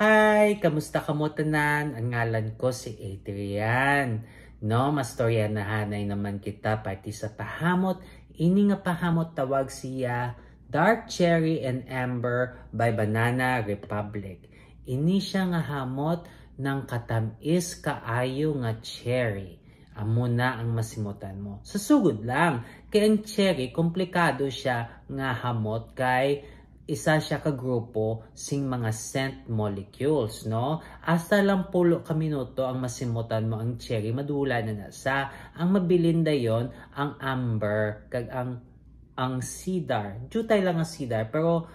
Hi! Kamusta ka mo tanan? Ang ngalan ko si Adrian. No, mastorya na hanay naman kita pati sa pahamot. Ini nga pahamot tawag siya Dark Cherry and Amber by Banana Republic. Ini siya nga hamot ng katamis kaayo nga cherry. Amo na ang masimutan mo. Sa sugod lang, kay ang cherry komplikado siya nga hamot kay isa siya ka grupo sing mga scent molecules, no? Hasta lang pulo ka minuto ang masimutan mo ang cherry, madula na na sa ang mabilin dayon ang amber kag ang ang cedar. Jutay lang ang cedar pero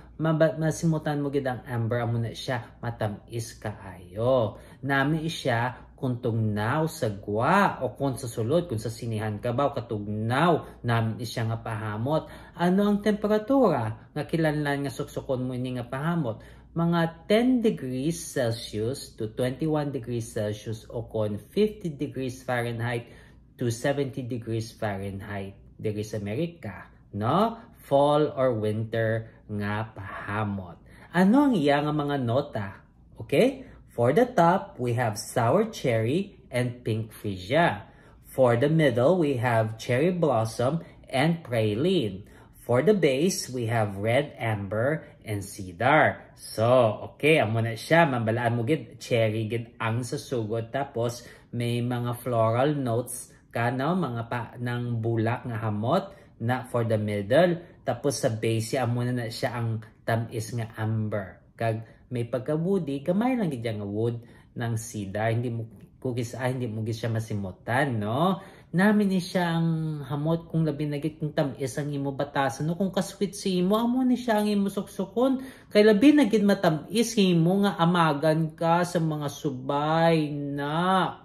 masimutan mo gid ang amber amo na siya matamis kaayo. Nami siya kung tugnaw sa gwa o kun sa sulod, kun sa sinihan ka ba o katugnaw, namin siya nga pahamot. Ano ang temperatura nga kilanlan nga suksukon mo ini nga pahamot? Mga 10 degrees Celsius to 21 degrees Celsius o kon 50 degrees Fahrenheit to 70 degrees Fahrenheit. Degrees Amerika no? Fall or winter nga pahamot. Ano ang iya nga mga nota? Okay? For the top, we have sour cherry and pink freesia. For the middle, we have cherry blossom and praline. For the base, we have red amber and cedar. So, okay, amo na siya. Mambalaan mo gid cherry gid ang sa sasugod tapos may mga floral notes ka no? mga pa ng bulak nga hamot na for the middle. Tapos sa base, siya muna na siya ang tamis nga amber. Kag may pagkawudi, gamay lang gid nga wood ng cedar. Hindi mo kugis ah, hindi mo gid siya masimutan, no? nami ni siya ang hamot kung labi na gid kung tamis ang imo batasan no kung kasweet si imo amo ni siya ang imo suksukon kay labi na gid matamis imo nga amagan ka sa mga subay na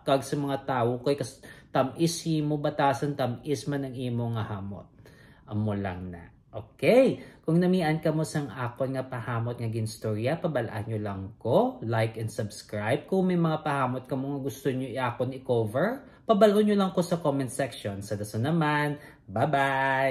kag sa mga tawo kay kas tam isi mo batasan tam isman ang imo nga hamot amo lang na Okay, kung namian ka mo sang akon nga pahamot nga ginstorya, pabalaan nyo lang ko, like and subscribe. Kung may mga pahamot ka mo nga gusto nyo iakon i-cover, pabalo nyo lang ko sa comment section. Sa daso naman, bye-bye!